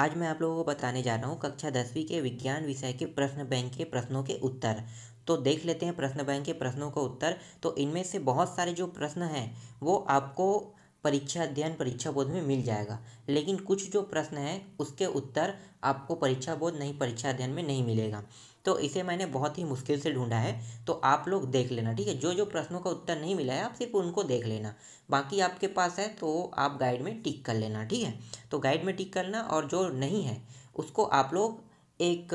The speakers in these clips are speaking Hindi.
आज मैं आप लोगों को बताने जा रहा हूँ कक्षा दसवीं के विज्ञान विषय के प्रश्न बैंक के प्रश्नों के उत्तर तो देख लेते हैं प्रश्न बैंक के प्रश्नों का उत्तर तो इनमें से बहुत सारे जो प्रश्न हैं वो आपको परीक्षा अध्ययन परीक्षा बोध में मिल जाएगा लेकिन कुछ जो प्रश्न हैं उसके उत्तर आपको परीक्षा बोध नहीं परीक्षा अध्ययन में नहीं मिलेगा तो इसे मैंने बहुत ही मुश्किल से ढूंढा है तो आप लोग देख लेना ठीक है जो जो प्रश्नों का उत्तर नहीं मिला है आप सिर्फ उनको देख लेना बाकी आपके पास है तो आप गाइड में टिक कर लेना ठीक है तो गाइड में टिक करना और जो नहीं है उसको आप लोग एक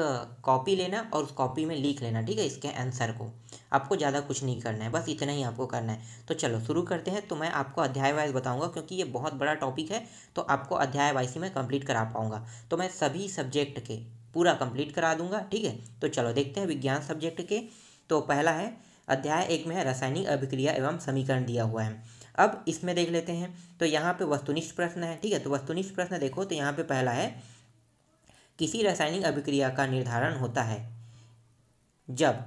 कॉपी लेना और उस कॉपी में लिख लेना ठीक है इसके आंसर को आपको ज़्यादा कुछ नहीं करना है बस इतना ही आपको करना है तो चलो शुरू करते हैं तो मैं आपको अध्याय वाइज बताऊंगा क्योंकि ये बहुत बड़ा टॉपिक है तो आपको अध्याय वाइज ही मैं कंप्लीट करा पाऊँगा तो मैं सभी सब्जेक्ट के पूरा कंप्लीट करा दूंगा ठीक है तो चलो देखते हैं विज्ञान सब्जेक्ट के तो पहला है अध्याय एक में है रासायनिक अभिक्रिया एवं समीकरण दिया हुआ है अब इसमें देख लेते हैं तो यहाँ पे वस्तुनिष्ठ प्रश्न है ठीक है तो वस्तुनिष्ठ प्रश्न देखो तो यहाँ पे पहला है किसी रासायनिक अभिक्रिया का निर्धारण होता है जब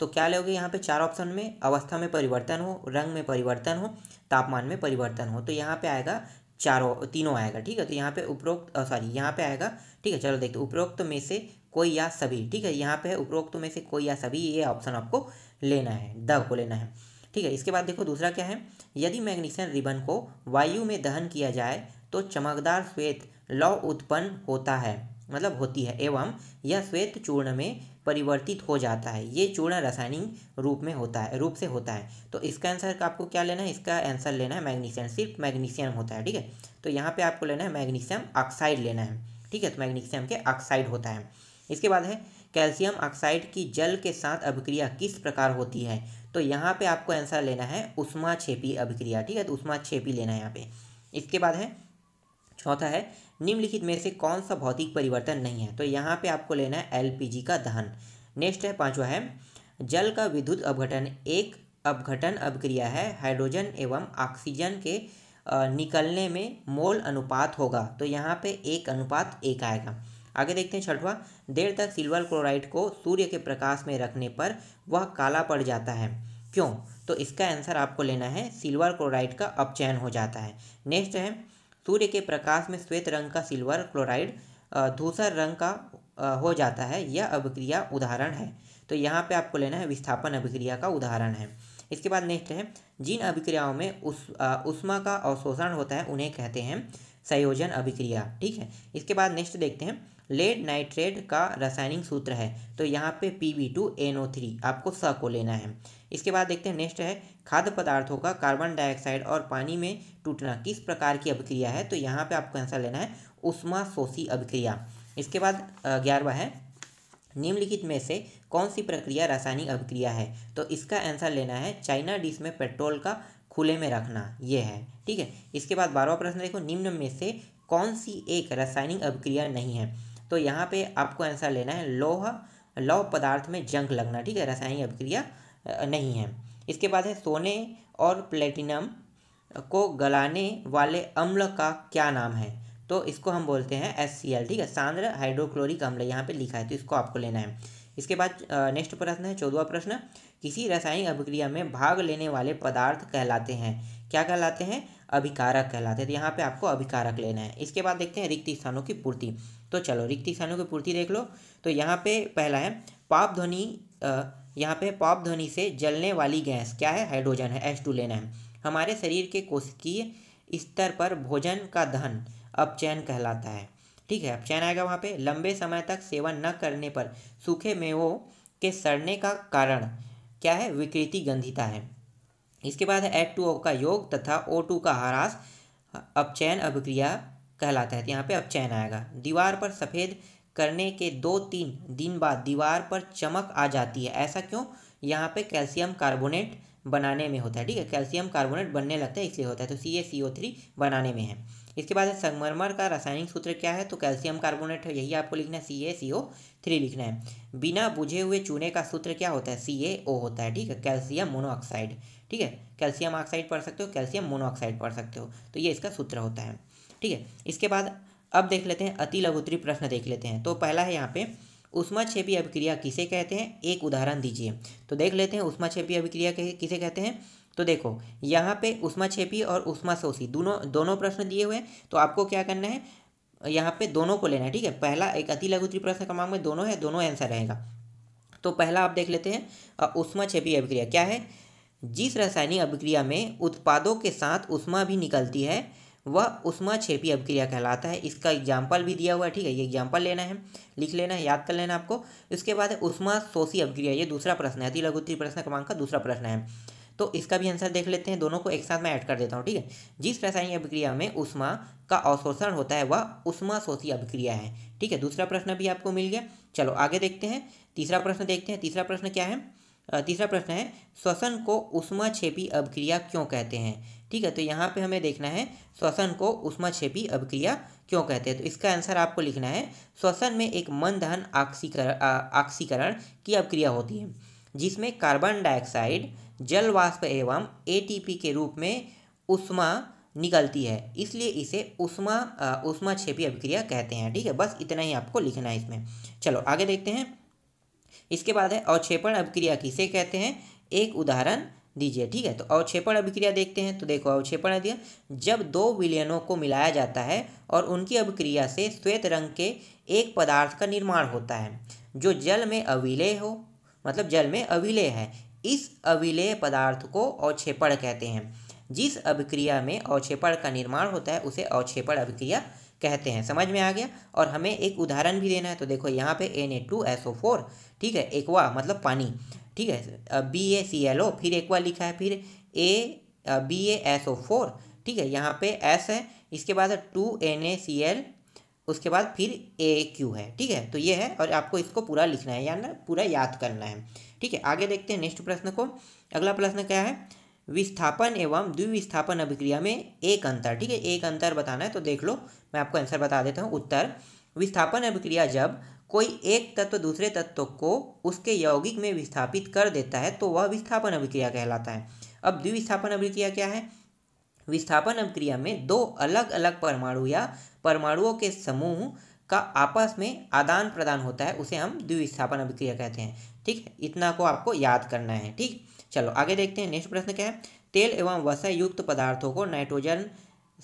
तो क्या लोगे यहाँ पे चार ऑप्शन में अवस्था में परिवर्तन हो रंग में परिवर्तन हो तापमान में परिवर्तन हो तो यहाँ पे आएगा चारों तीनों आएगा ठीक है तो यहाँ पे उपरोक्त सॉरी यहाँ पे आएगा ठीक है चलो देखते उपरोक्त तो में से कोई या सभी ठीक है यहाँ पे है उपरोक्त तो में से कोई या सभी ये ऑप्शन आपको लेना है द को लेना है ठीक है इसके बाद देखो दूसरा क्या है यदि मैग्नीशियम रिबन को वायु में दहन किया जाए तो चमकदार श्वेत लौ उत्पन्न होता है मतलब होती है एवं यह श्वेत चूर्ण में परिवर्तित हो जाता है ये चूर्ण रासायनिक रूप में होता है रूप से होता है तो इसका आंसर आपको क्या लेना है इसका आंसर लेना है मैग्नीशियम सिर्फ मैग्नीशियम होता है ठीक है तो यहाँ पे आपको लेना है मैग्नीशियम ऑक्साइड लेना है ठीक है तो मैग्नीशियम के ऑक्साइड होता है इसके बाद है कैल्शियम ऑक्साइड की जल के साथ अभिक्रिया किस प्रकार होती है तो यहाँ पर आपको आंसर लेना है उष्मा छेपी अभिक्रिया ठीक है तो उष्मा छेपी लेना है यहाँ पे इसके बाद है चौथा है निम्नलिखित में से कौन सा भौतिक परिवर्तन नहीं है तो यहाँ पे आपको लेना है एलपीजी का दहन नेक्स्ट है पांचवा है जल का विद्युत अपघटन एक अपघटन अभिक्रिया है हाइड्रोजन एवं ऑक्सीजन के निकलने में मोल अनुपात होगा तो यहाँ पे एक अनुपात एक आएगा आगे देखते हैं छठवा देर तक सिल्वर क्लोराइड को सूर्य के प्रकाश में रखने पर वह काला पड़ जाता है क्यों तो इसका आंसर आपको लेना है सिल्वर क्लोराइड का अपचयन हो जाता है नेक्स्ट है सूर्य के प्रकाश में श्वेत रंग का सिल्वर क्लोराइड धूसर रंग का हो जाता है यह अभिक्रिया उदाहरण है तो यहाँ पे आपको लेना है विस्थापन अभिक्रिया का उदाहरण है इसके बाद नेक्स्ट है जिन अभिक्रियाओं में उस उष्मा का अवशोषण होता है उन्हें कहते हैं संयोजन अभिक्रिया ठीक है इसके बाद नेक्स्ट देखते हैं लेड नाइट्रेट का रासायनिक सूत्र है तो यहाँ पे P V two N O three आपको स को लेना है इसके बाद देखते हैं नेक्स्ट है खाद्य पदार्थों का कार्बन डाइऑक्साइड और पानी में टूटना किस प्रकार की अभिक्रिया है तो यहाँ पे आपको आंसर लेना है उष्मा शोषी अभिक्रिया इसके बाद ग्यारहवा है निम्नलिखित में से कौन सी प्रक्रिया रासायनिक अभिक्रिया है तो इसका आंसर लेना है चाइना डिश में पेट्रोल का खुले में रखना ये है ठीक है इसके बाद बारहवा प्रश्न देखो निम्न में से कौन सी एक रासायनिक अभिक्रिया नहीं है तो यहाँ पे आपको आंसर लेना है लोह लौह पदार्थ में जंग लगना ठीक है रासायनिक अभिक्रिया नहीं है इसके बाद है सोने और प्लेटिनम को गलाने वाले अम्ल का क्या नाम है तो इसको हम बोलते हैं एस सी एल ठीक है सांद्र हाइड्रोक्लोरिक अम्ल यहाँ पे लिखा है तो इसको आपको लेना है इसके बाद नेक्स्ट प्रश्न है चौदवा प्रश्न किसी रासायनिक अभिक्रिया में भाग लेने वाले पदार्थ कहलाते हैं क्या कहलाते हैं अभिकारक कहलाते हैं तो यहाँ पे आपको अभिकारक लेना है इसके बाद देखते हैं रिक्त स्थानों की पूर्ति तो चलो रिक्त स्थानों की पूर्ति देख लो तो यहाँ पे पहला है पाप ध्वनि यहाँ पे पॉप ध्वनि से जलने वाली गैस क्या है हाइड्रोजन है एच टू लेना है हमारे शरीर के कोशिकीय स्तर पर भोजन का दहन अपचयन कहलाता है ठीक है अपचयन आएगा वहाँ पे लंबे समय तक सेवन न करने पर सूखे मेवों के सड़ने का कारण क्या है विकृति गंधिता है इसके बाद है एट टू ओ का योग तथा ओ टू का ह्रास अपचयन अभिक्रिया कहलाता है तो यहाँ पे अपचयन आएगा दीवार पर सफ़ेद करने के दो तीन दिन बाद दीवार पर चमक आ जाती है ऐसा क्यों यहाँ पे कैल्शियम कार्बोनेट बनाने में होता है ठीक है कैल्शियम कार्बोनेट बनने लगता है इसलिए होता है तो सी ए सी ओ थ्री बनाने में है इसके बाद संगमरमर का रासायनिक सूत्र क्या है तो कैल्शियम कार्बोनेट है यही आपको लिखना है सी ए सी ओ थ्री लिखना है बिना बुझे हुए चूने का सूत्र क्या होता है सी ए ओ होता है ठीक है कैल्शियम मोनोऑक्साइड ठीक है कैल्शियम ऑक्साइड पढ़ सकते हो कैल्शियम मोनोऑक्साइड पढ़ सकते हो तो ये इसका सूत्र होता है ठीक है इसके बाद अब देख लेते हैं अति लघुतरी प्रश्न देख लेते हैं तो पहला है यहाँ पे छेपी अभिक्रिया किसे कहते हैं एक उदाहरण दीजिए तो देख लेते हैं उष्मा छेपी अभिक्रिया किसे कहते हैं तो देखो यहाँ पे उष्मा छेपी और शोषी दोनों दोनों प्रश्न दिए हुए हैं तो आपको क्या करना है यहाँ पे दोनों को लेना है ठीक है पहला एक अति लघुतरी प्रश्न मांग में दोनों है दोनों आंसर रहेगा तो पहला आप देख लेते हैं उष्मा छेपी अभिक्रिया क्या है जिस रासायनिक अभिक्रिया में उत्पादों के साथ उष्मा भी निकलती है वह उष्मा छेपी अभिक्रिया कहलाता है इसका एग्जाम्पल भी दिया हुआ है ठीक है ये एग्जाम्पल लेना है लिख लेना है याद कर लेना आपको इसके बाद है उष्मा शोषी अभिक्रिया ये दूसरा प्रश्न है अति लघुत्तरी प्रश्न क्रमांक का दूसरा प्रश्न है तो इसका भी आंसर देख लेते हैं दोनों को एक साथ मैं ऐड कर देता हूँ ठीक है जिस रासायनिक अभिक्रिया में उष्मा का अवशोषण होता है वह उष्मा शोषी अभिक्रिया है ठीक है दूसरा प्रश्न भी आपको मिल गया चलो आगे देखते हैं तीसरा प्रश्न देखते हैं तीसरा प्रश्न क्या है तीसरा प्रश्न है श्वसन को उष्मा छेपी अभिक्रिया क्यों कहते हैं ठीक है तो यहाँ पे हमें देखना है श्वसन को उष्मा छेपी अभिक्रिया क्यों कहते हैं तो इसका आंसर आपको लिखना है श्वसन में एक मन दहन आक्सीकरण की अभिक्रिया होती है जिसमें कार्बन डाइऑक्साइड जल वाष्प एवं ए के रूप में उष्मा निकलती है इसलिए इसे उष्मा उष्मा छेपी अभिक्रिया कहते हैं ठीक है बस इतना ही आपको लिखना है इसमें चलो आगे देखते हैं इसके बाद है अवक्षेपण अभिक्रिया किसे कहते हैं एक उदाहरण दीजिए ठीक है तो अवक्षेपण अभिक्रिया देखते हैं तो देखो अवक्षेपण अभिक्रिया जब दो विलयनों को मिलाया जाता है और उनकी अभिक्रिया से श्वेत रंग के एक पदार्थ का निर्माण होता है जो जल में अविलय हो मतलब जल में अविलय है इस अविलय पदार्थ को अवक्षेपण कहते हैं जिस अभिक्रिया में अवक्षेपण का निर्माण होता है उसे अवक्षेपण अभिक्रिया कहते हैं समझ में आ गया और हमें एक उदाहरण भी देना है तो देखो यहाँ पे N A two S O four ठीक है एक्वा मतलब पानी ठीक है बी ए सी एल ओ फिर एक बार लिखा है फिर A B A S O four ठीक है यहाँ पे एस है इसके बाद two N A C L उसके बाद फिर ए क्यू है ठीक है तो ये है और आपको इसको पूरा लिखना है या पूरा याद करना है ठीक है आगे देखते हैं नेक्स्ट प्रश्न को अगला प्रश्न क्या है विस्थापन एवं द्विविस्थापन अभिक्रिया में एक अंतर ठीक है एक अंतर बताना है तो देख लो मैं आपको आंसर बता देता हूँ उत्तर विस्थापन अभिक्रिया जब कोई एक तत्व दूसरे तत्व को उसके यौगिक में विस्थापित कर देता है तो वह विस्थापन अभिक्रिया कहलाता है अब द्विविस्थापन अभिक्रिया क्या है विस्थापन अभिक्रिया में दो अलग अलग परमाणु या परमाणुओं के समूह का आपस में आदान प्रदान होता है उसे हम द्विविस्थापन अभिक्रिया कहते हैं ठीक है इतना को आपको याद करना है ठीक चलो आगे देखते हैं नेक्स्ट प्रश्न क्या है तेल एवं वसा युक्त पदार्थों को नाइट्रोजन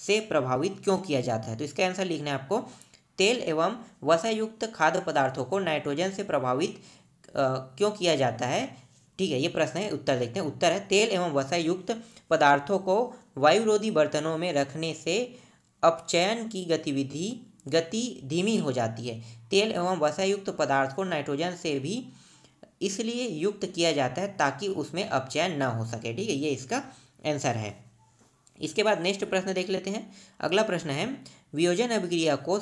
से प्रभावित क्यों किया जाता है तो इसका आंसर लिखना है आपको तेल एवं वसायुक्त खाद्य पदार्थों को नाइट्रोजन से प्रभावित क्यों किया जाता है ठीक है ये प्रश्न है उत्तर देखते हैं उत्तर है तेल एवं वसायुक्त पदार्थों को वायुरोधी बर्तनों में रखने से अपचयन की गतिविधि गति धीमी हो जाती है तेल एवं वसायुक्त पदार्थ को नाइट्रोजन से भी इसलिए युक्त किया जाता है ताकि उसमें अपचयन न हो सके ठीक है ये इसका आंसर है इसके बाद नेक्स्ट प्रश्न देख लेते हैं अगला प्रश्न है वियोजन अभिक्रिया को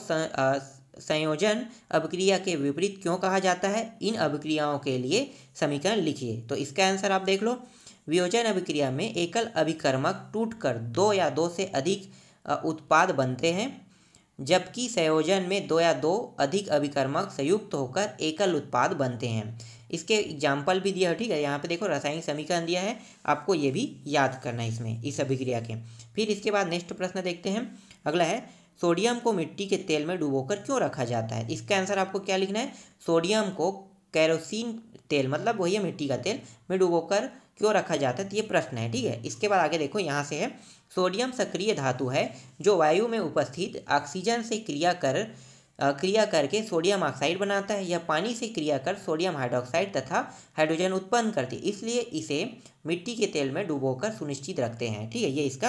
संयोजन अभिक्रिया के विपरीत क्यों कहा जाता है इन अभिक्रियाओं के लिए समीकरण लिखिए तो इसका आंसर आप देख लो वियोजन अभिक्रिया में एकल अभिकर्मक टूटकर दो या दो से अधिक उत्पाद बनते हैं जबकि संयोजन में दो या दो अधिक अभिकर्मक संयुक्त होकर एकल उत्पाद बनते हैं इसके एग्जाम्पल भी दिया है ठीक है यहाँ पे देखो रासायनिक समीकरण दिया है आपको ये भी याद करना है इसमें इस अभिक्रिया के फिर इसके बाद नेक्स्ट प्रश्न देखते हैं अगला है सोडियम को मिट्टी के तेल में डुबोकर क्यों रखा जाता है इसका आंसर आपको क्या लिखना है सोडियम को कैरोसिन तेल मतलब वही है मिट्टी का तेल में डुबोकर क्यों रखा जाता है तो ये प्रश्न है ठीक है इसके बाद आगे देखो यहाँ से है सोडियम सक्रिय धातु है जो वायु में उपस्थित ऑक्सीजन से क्रिया कर क्रिया करके सोडियम ऑक्साइड बनाता है यह पानी से क्रिया कर सोडियम हाइड्रोक्साइड तथा हाइड्रोजन उत्पन्न करती है इसलिए इसे मिट्टी के तेल में डुबोकर सुनिश्चित रखते हैं ठीक है ये इसका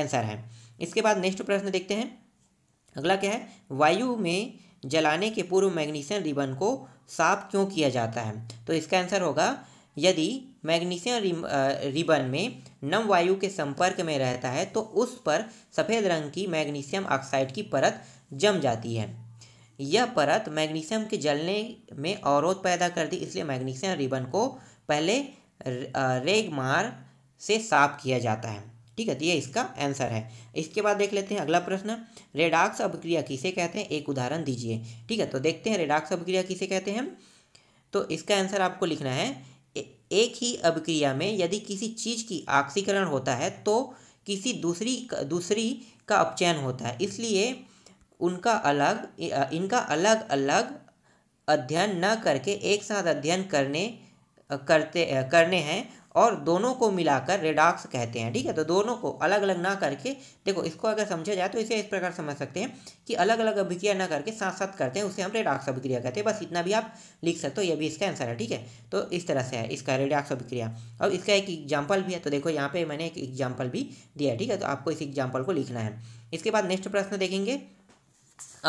आंसर है इसके बाद नेक्स्ट प्रश्न देखते हैं अगला क्या है वायु में जलाने के पूर्व मैग्नीशियम रिबन को साफ क्यों किया जाता है तो इसका आंसर होगा यदि मैग्नीशियम रिबन में नम वायु के संपर्क में रहता है तो उस पर सफ़ेद रंग की मैग्नीशियम ऑक्साइड की परत जम जाती है यह परत मैग्नीशियम के जलने में अवरोध पैदा करती इसलिए मैग्नीशियम रिबन को पहले रेग मार से साफ किया जाता है ठीक है तो ये इसका आंसर है इसके बाद देख लेते हैं अगला प्रश्न रेडाक्स अभिक्रिया किसे कहते हैं एक उदाहरण दीजिए ठीक है तो देखते हैं रेडाक्स अभिक्रिया किसे कहते हैं तो इसका आंसर आपको लिखना है एक ही अभिक्रिया में यदि किसी चीज़ की ऑक्सीकरण होता है तो किसी दूसरी दूसरी का अपचयन होता है इसलिए उनका अलग इनका अलग अलग अध्ययन न करके एक साथ अध्ययन करने करते करने हैं और दोनों को मिलाकर रेडॉक्स कहते हैं ठीक है तो दोनों को अलग अलग ना करके देखो इसको अगर समझा जाए तो इसे इस प्रकार समझ सकते हैं कि अलग अलग अभिक्रिया ना करके साथ साथ करते हैं उसे हम रेडॉक्स अभिक्रिया कहते हैं बस इतना भी आप लिख सकते हो ये भी इसका आंसर है ठीक है तो इस तरह से है इसका रेडॉक्स अभिक्रिया अब इसका एक एग्जाम्पल भी है तो देखो यहाँ पर मैंने एक एग्जाम्पल भी दिया है ठीक है तो आपको इस एग्जाम्पल को लिखना है इसके बाद नेक्स्ट प्रश्न देखेंगे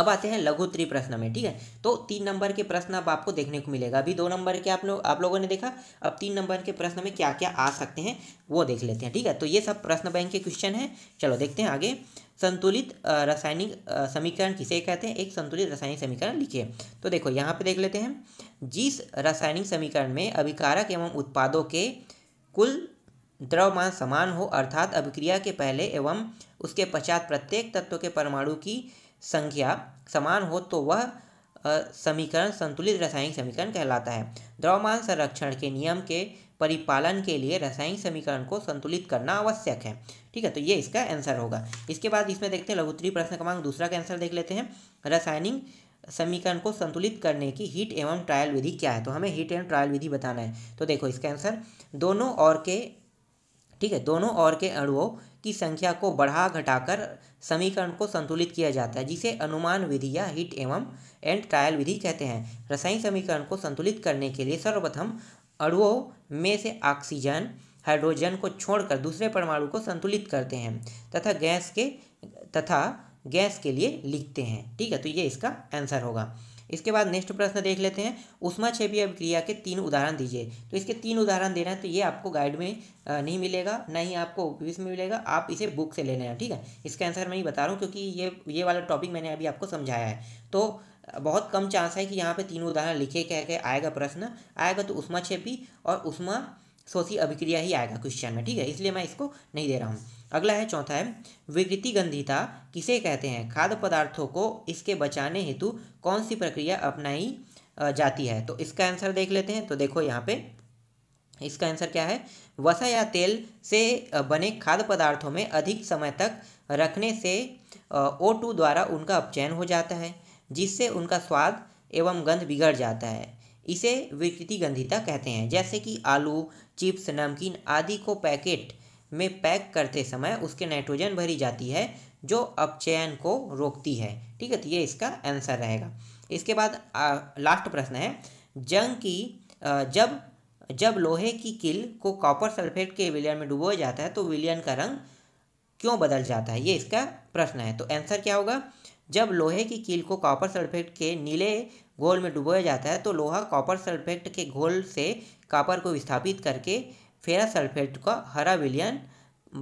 अब आते हैं लघु त्रि प्रश्न में ठीक है तो तीन नंबर के प्रश्न अब आपको देखने को मिलेगा अभी दो नंबर के आप लोग आप लोगों ने देखा अब तीन नंबर के प्रश्न में क्या क्या आ सकते हैं वो देख लेते हैं ठीक है तो ये सब प्रश्न बैंक के क्वेश्चन हैं चलो देखते हैं आगे संतुलित रासायनिक समीकरण किसे कहते हैं एक संतुलित रासायनिक समीकरण लिखिए तो देखो यहाँ पर देख लेते हैं जिस रासायनिक समीकरण में अभिकारक एवं उत्पादों के कुल द्रव्यमान समान हो अर्थात अभिक्रिया के पहले एवं उसके पश्चात प्रत्येक तत्व के परमाणु की संख्या समान हो तो वह समीकरण संतुलित रासायनिक समीकरण कहलाता है द्रव्यमान संरक्षण के नियम के परिपालन के लिए रासायनिक समीकरण को संतुलित करना आवश्यक है ठीक है तो ये इसका आंसर होगा इसके बाद इसमें देखते हैं लघुत्तरी प्रश्न क्रमांक दूसरा का आंसर देख लेते हैं रासायनिक समीकरण को संतुलित करने की हीट एवं ट्रायल विधि क्या है तो हमें हीट एवं ट्रायल विधि बताना है तो देखो इसका आंसर दोनों और के ठीक है दोनों और के अणुओं की संख्या को बढ़ा घटाकर समीकरण को संतुलित किया जाता है जिसे अनुमान विधि या हिट एवं एंड ट्रायल विधि कहते हैं रसायन समीकरण को संतुलित करने के लिए सर्वप्रथम अड़ुओं में से ऑक्सीजन हाइड्रोजन को छोड़कर दूसरे परमाणु को संतुलित करते हैं तथा गैस के तथा गैस के लिए लिखते हैं ठीक है तो ये इसका आंसर होगा इसके बाद नेक्स्ट प्रश्न देख लेते हैं उष्मा छेपी अभिक्रिया के तीन उदाहरण दीजिए तो इसके तीन उदाहरण देना है तो ये आपको गाइड में नहीं मिलेगा ना ही आपको क्विज में मिलेगा आप इसे बुक से ले लेना ठीक है इसका आंसर मैं ही बता रहा हूँ क्योंकि ये ये वाला टॉपिक मैंने अभी आपको समझाया है तो बहुत कम चांस है कि यहाँ पे तीन उदाहरण लिखे कह के आएगा प्रश्न आएगा तो उष्मा छेपी और उष्मा शोषी अभिक्रिया ही आएगा क्वेश्चन में ठीक है इसलिए मैं इसको नहीं दे रहा हूँ अगला है चौथा है विकृति गंधिता किसे कहते हैं खाद्य पदार्थों को इसके बचाने हेतु कौन सी प्रक्रिया अपनाई जाती है तो इसका आंसर देख लेते हैं तो देखो यहाँ पे इसका आंसर क्या है वसा या तेल से बने खाद्य पदार्थों में अधिक समय तक रखने से ओ टू द्वारा उनका अपचयन हो जाता है जिससे उनका स्वाद एवं गंध बिगड़ जाता है इसे विकृति गंधिता कहते हैं जैसे कि आलू चिप्स नमकीन आदि को पैकेट में पैक करते समय उसके नाइट्रोजन भरी जाती है जो अपचयन को रोकती है ठीक है तो ये इसका आंसर रहेगा इसके बाद आ, लास्ट प्रश्न है जंग की आ, जब जब लोहे की किल को कॉपर सल्फेट के विलियन में डुबोया जाता है तो विलियन का रंग क्यों बदल जाता है ये इसका प्रश्न है तो आंसर क्या होगा जब लोहे की कील को कॉपर सल्फेट के नीले घोल में डुबोया जाता है तो लोहा कॉपर सल्फेट के घोल से कॉपर को विस्थापित करके फेरा सल्फेट का हरा विलियन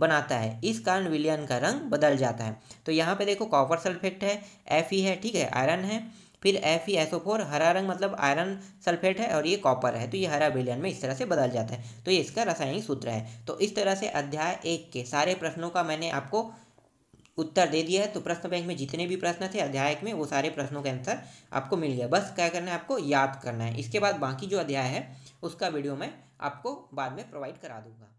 बनाता है इस कारण विलियन का रंग बदल जाता है तो यहाँ पे देखो कॉपर सल्फेट है एफ ई है ठीक है आयरन है फिर एफ ई एसओ फोर हरा रंग मतलब आयरन सल्फेट है और ये कॉपर है तो ये हरा विलियन में इस तरह से बदल जाता है तो ये इसका रासायनिक सूत्र है तो इस तरह से अध्याय एक के सारे प्रश्नों का मैंने आपको उत्तर दे दिया है तो प्रश्न बैंक में जितने भी प्रश्न थे अध्याय में वो सारे प्रश्नों का आंसर आपको मिल गया बस क्या करना है आपको याद करना है इसके बाद बाकी जो अध्याय है उसका वीडियो मैं आपको बाद में प्रोवाइड करा दूंगा